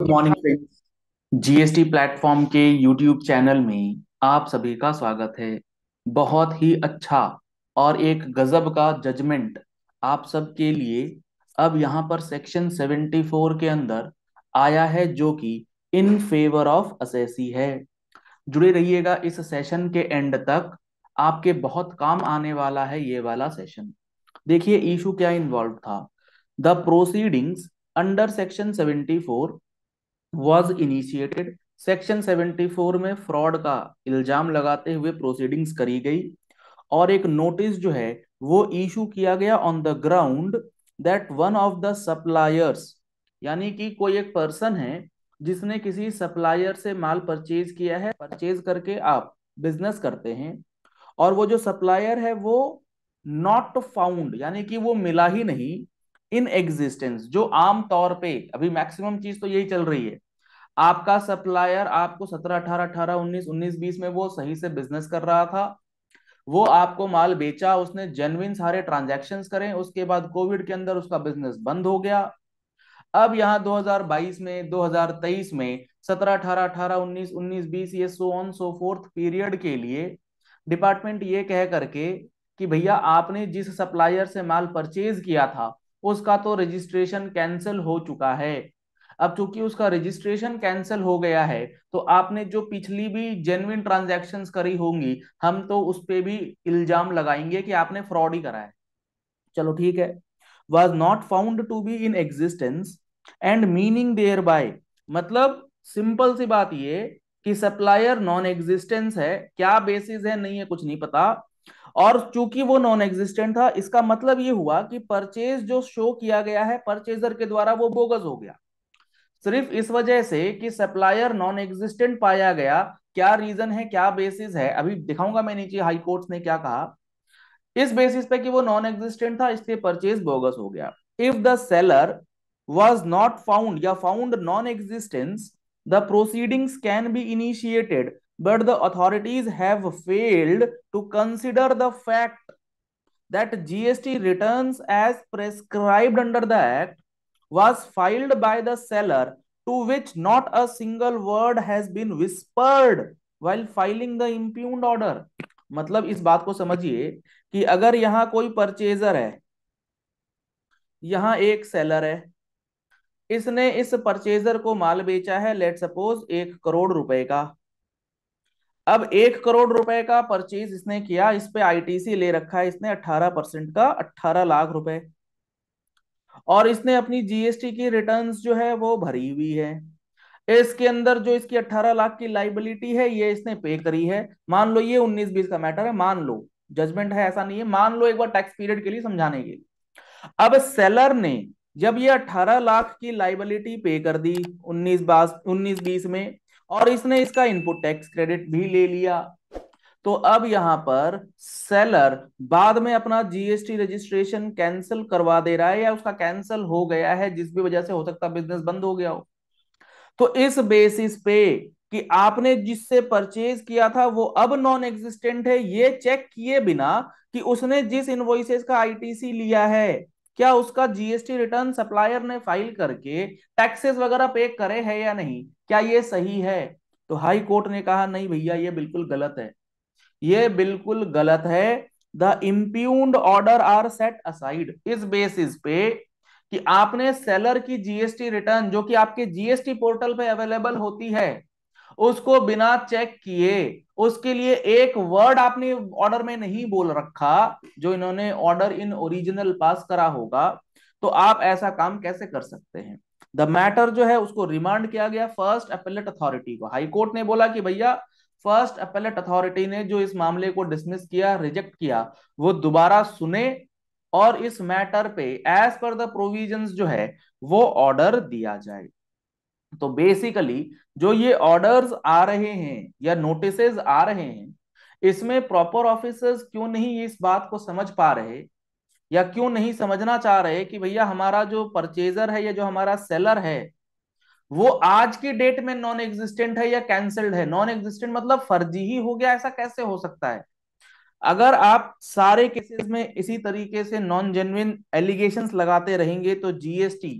Good morning GST platform के YouTube channel में आप सभी का स्वागत है बहुत ही अच्छा और एक गजब का जजमेंट आप सब के लिए अब यहाँ पर सेक्शन 74 के अंदर आया है जो कि इन फेवर ऑफ असेसी है जुड़े रहिएगा इस सेशन के एंड तक आपके बहुत काम आने वाला है ये वाला सेशन देखिए इशू क्या इन्वॉल्व था the proceedings under section 74 was initiated section 74 में फ्रॉड का इल्जाम लगाते हुए प्रोसीडिंग्स करी गई और एक नोटिस जो है वो इशू किया गया on the ground that one of the suppliers यानी कि कोई एक पर्सन है जिसने किसी सप्लायर से माल परचेज किया है परचेज करके आप बिजनेस करते हैं और वो जो सप्लायर है वो नॉट फाउंड यानी कि वो मिला ही नहीं इन एग्जिस्टेंस जो आम तौर पे अभी मैक्सिमम चीज तो यही चल रही है आपका सप्लायर आपको सत्रह अठारह अठारह उन्नीस उन्नीस बीस में वो सही से बिजनेस कर रहा था वो आपको माल बेचा उसने जेनविन सारे ट्रांजेक्शन करें उसके बाद कोविड के अंदर उसका बिजनेस बंद हो गया अब यहाँ 2022 में 2023 में 17 18 18 19 19 20 ये so on so fourth period के लिए डिपार्टमेंट ये कह करके कि भैया आपने जिस सप्लायर से माल परचेज किया था उसका तो रजिस्ट्रेशन कैंसिल हो चुका है अब चूंकि उसका रजिस्ट्रेशन कैंसिल हो गया है तो आपने जो पिछली भी जेन्युन ट्रांजेक्शन करी होंगी हम तो उस पर भी इल्जाम लगाएंगे कि आपने फ्रॉड ही करा है चलो ठीक है was not found to be in existence and meaning there thereby मतलब सिंपल सी बात ये कि सप्लायर नॉन एग्जिस्टेंस है क्या बेसिस है नहीं है कुछ नहीं पता और चूंकि वो नॉन एग्जिस्टेंट था इसका मतलब ये हुआ कि परचेज जो शो किया गया है परचेजर के द्वारा वो बोगस हो गया सिर्फ इस वजह से कि सप्लायर नॉन एग्जिस्टेंट पाया गया क्या रीजन है क्या बेसिस है अभी दिखाऊंगा मैं नीचे हाई कोर्ट ने क्या कहा इस बेसिस पे कि वो नॉन एग्जिस्टेंट था इसलिए परचेज बोगस हो गया if the seller was not found या found non existence the proceedings can be initiated but the authorities have failed to consider the fact that GST returns as prescribed under the Act was filed by the seller to which not a single word has been whispered while filing the impugned order. मतलब इस बात को समझिए कि अगर यहाँ कोई purchaser है यहाँ एक सेलर है इसने इस परचेजर को माल बेचा है लेट सपोज एक करोड़ रुपए का अब एक करोड़ रुपए का परचेज इसने किया इस पे आईटीसी ले रखा है इसने 18 परसेंट का 18 लाख रुपए और इसने अपनी जीएसटी की रिटर्न्स जो है वो भरी हुई है इसके अंदर जो इसकी 18 लाख की लाइबिलिटी है ये इसने पे करी है मान लो ये 19 बीस का मैटर है मान लो जजमेंट है ऐसा नहीं है मान लो एक बार टैक्स पीरियड के लिए समझाने के लिए अब सेलर ने जब ये अठारह लाख की लाइबिलिटी पे कर दी उन्नीस बास उन्नीस बीस में और इसने इसका इनपुट टैक्स क्रेडिट भी ले लिया तो अब यहां पर सेलर बाद में अपना जीएसटी रजिस्ट्रेशन कैंसिल करवा दे रहा है या उसका कैंसिल हो गया है जिस भी वजह से हो सकता बिजनेस बंद हो गया हो तो इस बेसिस पे कि आपने जिससे परचेज किया था वो अब नॉन एग्जिस्टेंट है ये चेक किए बिना कि उसने जिस इनवॉइसेस का आईटीसी लिया है क्या उसका जीएसटी रिटर्न सप्लायर ने फाइल करके टैक्सेस वगैरह पे करे है या नहीं क्या ये सही है तो हाई कोर्ट ने कहा नहीं भैया ये बिल्कुल गलत है ये बिल्कुल गलत है the impugned order are set aside इस बेसिस पे कि आपने सेलर की जीएसटी रिटर्न जो कि आपके जीएसटी पोर्टल पे अवेलेबल होती है उसको बिना चेक किए उसके लिए एक वर्ड आपने ऑर्डर में नहीं बोल रखा जो इन्होंने ऑर्डर इन ओरिजिनल पास करा होगा तो आप ऐसा काम कैसे कर सकते हैं द मैटर जो है उसको रिमांड किया गया फर्स्ट अपेलेट अथॉरिटी को हाई कोर्ट ने बोला कि भैया फर्स्ट अपेलेट अथॉरिटी ने जो इस मामले को डिसमिस किया रिजेक्ट किया वो दोबारा सुने और इस मैटर पे एज पर द प्रोविजन जो है वो ऑर्डर दिया जाए तो बेसिकली जो ये ऑर्डर्स आ रहे हैं या नोटिस आ रहे हैं इसमें प्रॉपर ऑफिसर्स क्यों नहीं इस बात को समझ पा रहे या क्यों नहीं समझना चाह रहे कि भैया हमारा जो परचेजर है या जो हमारा सेलर है वो आज की डेट में नॉन एग्जिस्टेंट है या कैंसल्ड है नॉन एग्जिस्टेंट मतलब फर्जी ही हो गया ऐसा कैसे हो सकता है अगर आप सारे केसेस में इसी तरीके से नॉन जेन्युन एलिगेशन लगाते रहेंगे तो जीएसटी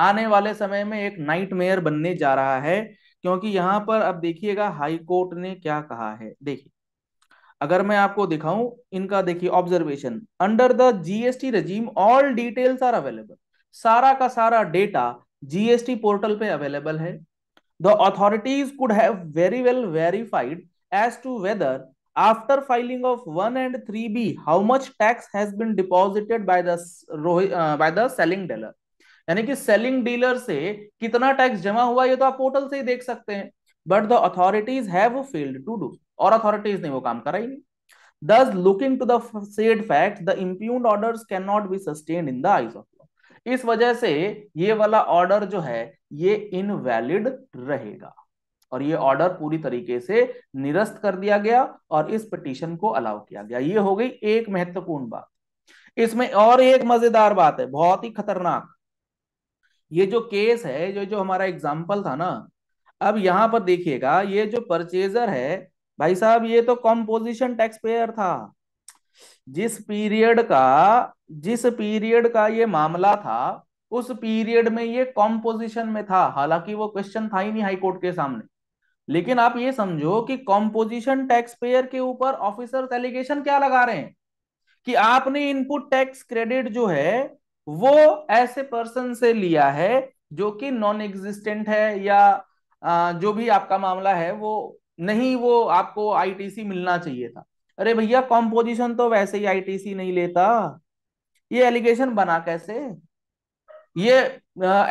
आने वाले समय में एक मेयर बनने जा रहा है क्योंकि यहां पर अब देखिएगा हाई कोर्ट ने क्या कहा है देखिए अगर मैं आपको दिखाऊं इनका देखिए observation under the GST regime all details are available सारा का सारा डेटा जीएसटी पोर्टल पे अवेलेबल है the authorities could have very well verified as to whether after filing of one and three B how much tax has been deposited by the by the selling dealer यानी कि selling dealer से कितना tax जमा हुआ ये तो आप portal से ही देख सकते हैं but the authorities have failed to do और अथॉरिटीज ने वो काम कराई thus looking to the fact the the order can not be sustain in the eyes of law इस वजह से ये वाला ऑर्डर जो है ये इनवैलिड रहेगा और ये ऑर्डर पूरी तरीके से निरस्त कर दिया गया और इस पिटीशन को अलाउ किया गया ये हो गई एक महत्वपूर्ण बात इसमें और एक मजेदार बात है बहुत ही खतरनाक ये जो केस है जो जो हमारा एग्जाम्पल था ना अब यहाँ पर देखिएगा ये जो परचेजर है भाई साहब ये तो कॉम्पोजिशन टैक्स पेयर था जिस पीरियड का जिस पीरियड का ये मामला था उस पीरियड में ये कॉम्पोजिशन में था हालांकि वो क्वेश्चन था ही नहीं हाई कोर्ट के सामने लेकिन आप ये समझो कि कॉम्पोजिशन टैक्स पेयर के ऊपर ऑफिसर एलिगेशन क्या लगा रहे हैं कि आपने इनपुट टैक्स क्रेडिट जो है वो ऐसे पर्सन से लिया है जो कि नॉन एग्जिस्टेंट है या जो भी आपका मामला है वो नहीं वो आपको आईटीसी मिलना चाहिए था अरे भैया कॉम्पोजिशन तो वैसे ही आईटीसी नहीं लेता ये एलिगेशन बना कैसे ये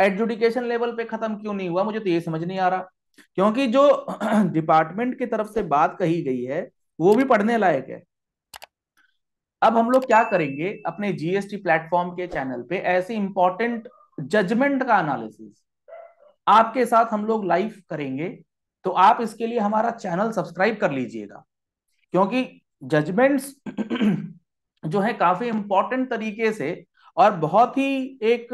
एडजुडिकेशन लेवल पे खत्म क्यों नहीं हुआ मुझे तो ये समझ नहीं आ रहा क्योंकि जो डिपार्टमेंट की तरफ से बात कही गई है वो भी पढ़ने लायक है अब हम लोग क्या करेंगे अपने जीएसटी प्लेटफॉर्म के चैनल पे ऐसे इंपॉर्टेंट जजमेंट का एनालिसिस आपके साथ हम लोग लाइव करेंगे तो आप इसके लिए हमारा चैनल सब्सक्राइब कर लीजिएगा क्योंकि जजमेंट्स जो है काफी इंपॉर्टेंट तरीके से और बहुत ही एक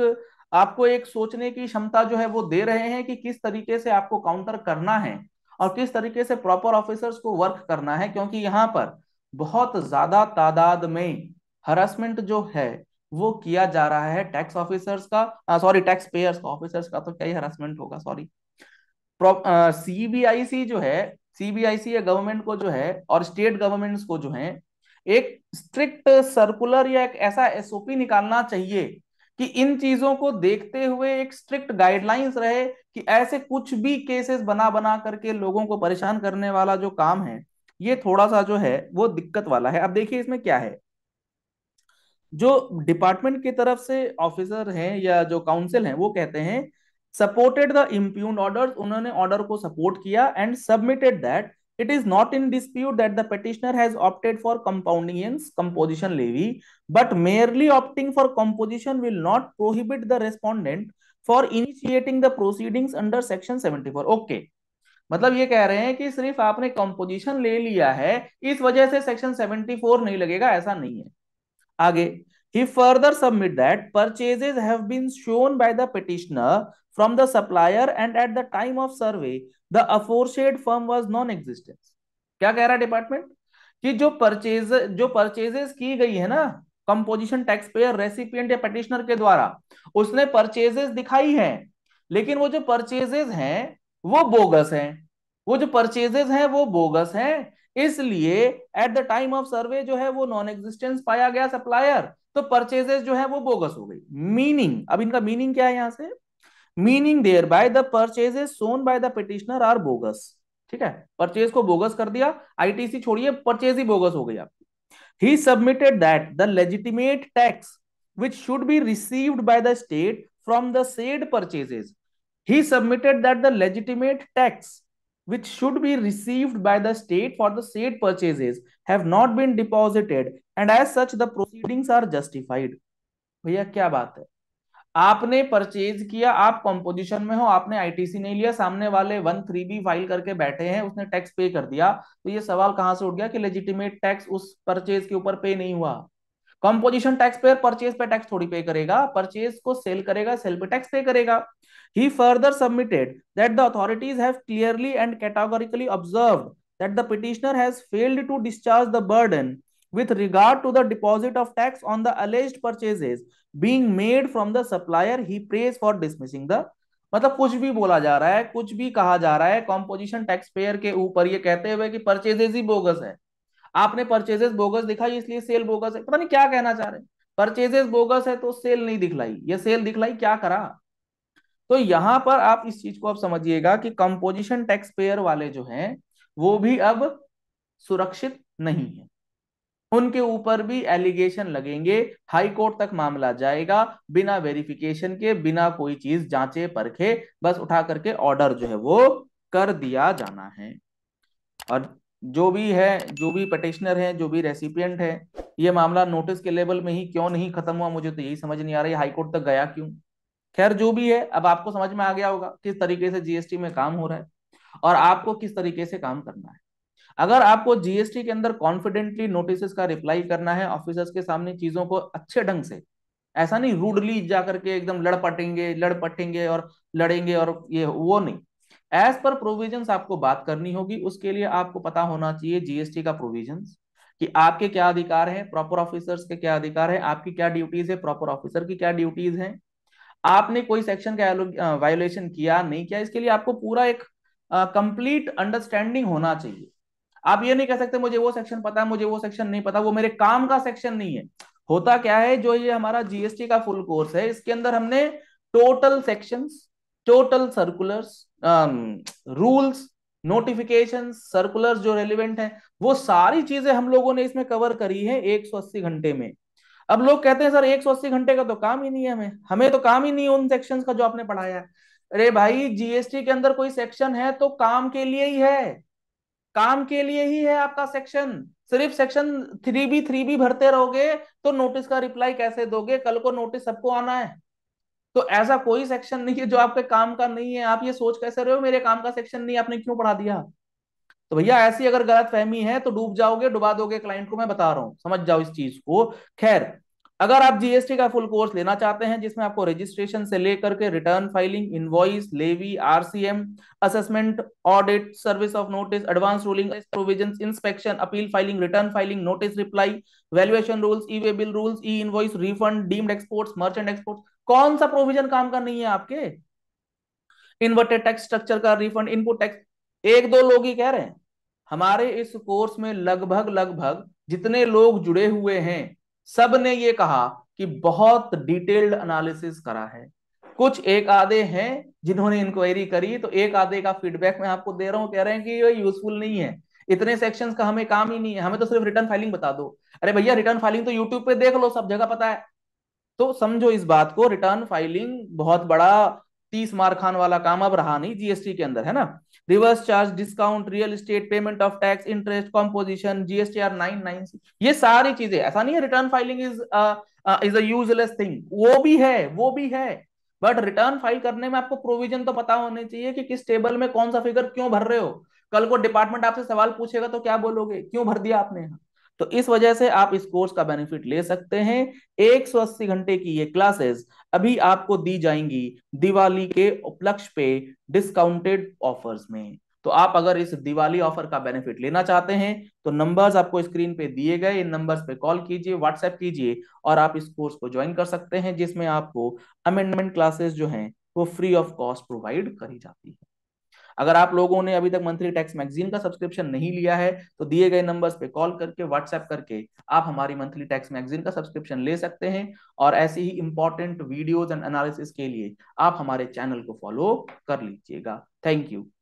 आपको एक सोचने की क्षमता जो है वो दे रहे हैं कि किस तरीके से आपको काउंटर करना है और किस तरीके से प्रॉपर ऑफिसर्स को वर्क करना है क्योंकि यहाँ पर बहुत ज्यादा तादाद में हरासमेंट जो है वो किया जा रहा है टैक्स ऑफिसर्स का सॉरी टैक्स पेयर्स का ऑफिसर्स का तो क्या ही हरासमेंट होगा सॉरी सीबीआईसी जो है सीबीआईसी या गवर्नमेंट को जो है और स्टेट गवर्नमेंट्स को जो है एक स्ट्रिक्ट सर्कुलर या एक ऐसा एसओपी निकालना चाहिए कि इन चीजों को देखते हुए एक स्ट्रिक्ट गाइडलाइंस रहे कि ऐसे कुछ भी केसेस बना बना करके लोगों को परेशान करने वाला जो काम है ये थोड़ा सा जो है वो दिक्कत वाला है अब देखिए इसमें क्या है जो डिपार्टमेंट की तरफ से ऑफिसर हैं या जो काउंसिल हैं वो कहते हैं सपोर्टेड द इम्प्यून ऑर्डर उन्होंने ऑर्डर को सपोर्ट किया and submitted that it is not in dispute that the petitioner has opted for compounding composition levy but merely opting for composition will not prohibit the respondent for initiating the proceedings under section seventy four okay मतलब ये कह रहे हैं कि सिर्फ आपने composition ले लिया है इस वजह से सेक्शन 74 नहीं लगेगा ऐसा नहीं है आगे he further submit that purchases have been shown by the petitioner from the supplier and at the time of survey the aforesaid firm was non existence क्या कह रहा है डिपार्टमेंट कि जो परचेज जो परचेजेस की गई है ना कंपोजिशन टैक्स पेयर रेसिपियंट या पटिशनर के द्वारा उसने परचेजेस दिखाई हैं लेकिन वो जो परचेजेस हैं वो बोगस हैं वो जो परचेजेस हैं वो बोगस हैं इसलिए at the time of survey जो है वो नॉन एग्जिस्टेंस पाया गया सप्लायर तो परचेजेस जो है वो बोगस हो गई मीनिंग अब इनका मीनिंग क्या है यहां से meaning there by the purchases shown by the petitioner are bogus ठीक है परचेज को बोगस कर दिया आईटीसी छोड़िए परचेज ही बोगस हो गई आपकी he submitted that the legitimate tax which should be received by the state from the said purchases he submitted that the legitimate tax which should be received by the state for the state purchases have not been deposited and as such the proceedings are justified भैया क्या बात है आपने purchase किया आप composition में हो आपने आईटीसी नहीं लिया सामने वाले वन थ्री बी फाइल करके बैठे हैं उसने टैक्स पे कर दिया तो ये सवाल कहां से उठ गया कि लेजिटिमेट टैक्स उस परचेज के ऊपर पे नहीं हुआ कंपोजिशन टैक्स पेयर परचेज पे टैक्स थोड़ी पे करेगा परचेज को सेल करेगा सेल पे टैक्स पे करेगा he further submitted that the authorities have clearly and categorically observe that the petitioner has failed to discharge the burden with regard to the deposit of tax on the alleged purchases being made from the supplier he prays for dismissing the मतलब कुछ भी बोला जा रहा है कुछ भी कहा जा रहा है कॉम्पोजिशन टैक्स पेयर के ऊपर ये कहते हुए कि परचेजेस ही बोगस है आपने परचेजेस बोगस दिखाई इसलिए सेल बोगस है पता नहीं क्या कहना चाह रहे परचेजेस बोगस है तो सेल नहीं दिखलाई ये सेल दिखलाई क्या करा तो यहां पर आप इस चीज को आप समझिएगा कि कंपोजिशन टैक्स पेयर वाले जो हैं वो भी अब सुरक्षित नहीं है उनके ऊपर भी एलिगेशन लगेंगे हाई कोर्ट तक मामला जाएगा बिना वेरिफिकेशन के बिना कोई चीज जांचे परखे बस उठा करके ऑर्डर जो है वो कर दिया जाना है और जो भी है जो भी पटिशनर है जो भी रेसिपियंट है ये मामला नोटिस के लेवल में ही क्यों नहीं खत्म हुआ मुझे तो यही समझ नहीं आ रही हाईकोर्ट तक गया क्यों खैर जो भी है अब आपको समझ में आ गया होगा किस तरीके से जीएसटी में काम हो रहा है और आपको किस तरीके से काम करना है अगर आपको जीएसटी के अंदर कॉन्फिडेंटली नोटिस का रिप्लाई करना है ऑफिसर्स के सामने चीजों को अच्छे ढंग से ऐसा नहीं रूडली जाकर के एकदम लड़ पटेंगे लड़ पटेंगे और लड़ेंगे और ये वो नहीं एज पर प्रोविजन आपको बात करनी होगी उसके लिए आपको पता होना चाहिए जीएसटी का प्रोविजन कि आपके क्या अधिकार है प्रॉपर ऑफिसर्स के क्या अधिकार है आपकी क्या ड्यूटीज है प्रॉपर ऑफिसर की क्या ड्यूटीज हैं आपने कोई सेक्शन का वायोलेशन किया नहीं किया इसके लिए आपको पूरा एक कंप्लीट अंडरस्टैंडिंग होना चाहिए आप ये नहीं कह सकते मुझे वो सेक्शन पता है मुझे वो सेक्शन नहीं पता वो मेरे काम का सेक्शन नहीं है होता क्या है जो ये हमारा जीएसटी का फुल कोर्स है इसके अंदर हमने total sections total circulars rules notification circulars जो रेलिवेंट हैं वो सारी चीजें हम लोगों ने इसमें कवर करी है 180 घंटे में अब लोग कहते हैं सर 180 घंटे का तो काम ही नहीं है हमें हमें तो काम ही नहीं है उन सेक्शंस का जो आपने पढ़ाया है अरे भाई जीएसटी के अंदर कोई सेक्शन है तो काम के लिए ही है काम के लिए ही है आपका सेक्शन सिर्फ section three B three B भरते रहोगे तो नोटिस का रिप्लाई कैसे दोगे कल को नोटिस सबको आना है तो ऐसा कोई सेक्शन नहीं है जो आपके काम का नहीं है आप ये सोच कैसे रहे हो मेरे काम का सेक्शन नहीं आपने क्यों पढ़ा दिया तो भैया ऐसी अगर गलत फहमी है तो डूब जाओगे डुबा दोगे क्लाइंट को मैं बता रहा हूं समझ जाओ इस चीज को खैर अगर आप जीएसटी का फुल कोर्स लेना चाहते हैं जिसमें आपको रजिस्ट्रेशन से लेकर के return filing invoice levy RCM assessment audit service of notice advance ruling provisions inspection appeal filing return filing notice reply valuation rules e way bill rules e invoice refund deemed exports merchant exports कौन सा provision काम कर नहीं है आपके inverted tax structure का refund input tax एक दो लोग ही कह रहे हैं हमारे इस कोर्स में लगभग लगभग जितने लोग जुड़े हुए हैं सब ने ये कहा कि बहुत डिटेल्ड एनालिसिस करा है कुछ एक आधे हैं जिन्होंने इंक्वायरी करी तो एक आधे का फीडबैक मैं आपको दे रहा हूं कह रहे हैं कि ये यूजफुल नहीं है इतने सेक्शंस का हमें काम ही नहीं है हमें तो सिर्फ रिटर्न फाइलिंग बता दो अरे भैया रिटर्न फाइलिंग तो यूट्यूब पे देख लो सब जगह पता है तो समझो इस बात को रिटर्न फाइलिंग बहुत बड़ा तीस मार खान वाला काम अब रहा नहीं जीएसटी के अंदर है ना reverse charge discount real estate payment of tax interest composition GST R nine nine ये सारी चीजें ऐसा नहीं है return filing is is useless thing वो भी है वो भी है बट रिटर्न फाइल करने में आपको प्रोविजन तो पता होने चाहिए कि किस टेबल में कौन सा फिगर क्यों भर रहे हो कल को डिपार्टमेंट आपसे सवाल पूछेगा तो क्या बोलोगे क्यों भर दिया आपने यहाँ तो इस वजह से आप इस कोर्स का बेनिफिट ले सकते हैं 180 घंटे की ये क्लासेस अभी आपको दी जाएंगी दिवाली के उपलक्ष्य पे डिस्काउंटेड ऑफर्स में तो आप अगर इस दिवाली ऑफर का बेनिफिट लेना चाहते हैं तो नंबर्स आपको स्क्रीन पे दिए गए इन नंबर्स पे कॉल कीजिए व्हाट्सएप कीजिए और आप इस कोर्स को ज्वाइन कर सकते हैं जिसमें आपको अमेंडमेंट क्लासेस जो हैं वो फ्री ऑफ कॉस्ट प्रोवाइड करी जाती है अगर आप लोगों ने अभी तक मंथली टैक्स मैगजीन का सब्सक्रिप्शन नहीं लिया है तो दिए गए नंबर्स पे कॉल करके व्हाट्सएप करके आप हमारी मंथली टैक्स मैगजीन का सब्सक्रिप्शन ले सकते हैं और ऐसी ही इंपॉर्टेंट वीडियोज एंड एनालिसिस के लिए आप हमारे चैनल को फॉलो कर लीजिएगा थैंक यू